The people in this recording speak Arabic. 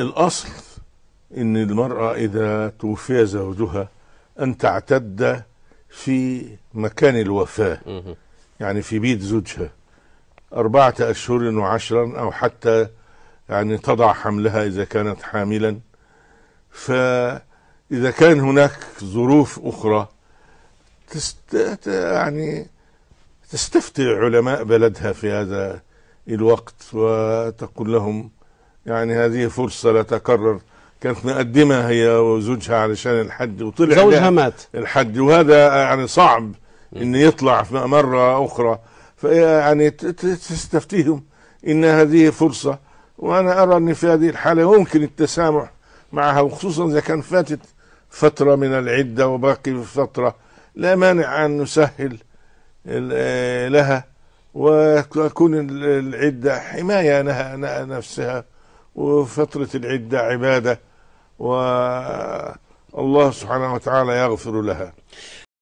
الأصل أن المرأة إذا توفي زوجها أن تعتد في مكان الوفاة يعني في بيت زوجها أربعة أشهر وعشرا أو حتى يعني تضع حملها إذا كانت حاملا فإذا كان هناك ظروف أخرى تست يعني تستفتي علماء بلدها في هذا الوقت وتقول لهم يعني هذه فرصة لا تكرر كانت مقدمة هي وزوجها علشان الحد وطلع زوجها مات الحد وهذا يعني صعب ان يطلع في مرة اخرى فيعني تستفتيهم ان هذه فرصة وانا ارى ان في هذه الحالة يمكن التسامح معها وخصوصا اذا كان فاتت فترة من العدة وباقي فترة لا مانع ان نسهل آه، لها وتكون العدة حماية لها نفسها وفترة العدة عبادة والله سبحانه وتعالى يغفر لها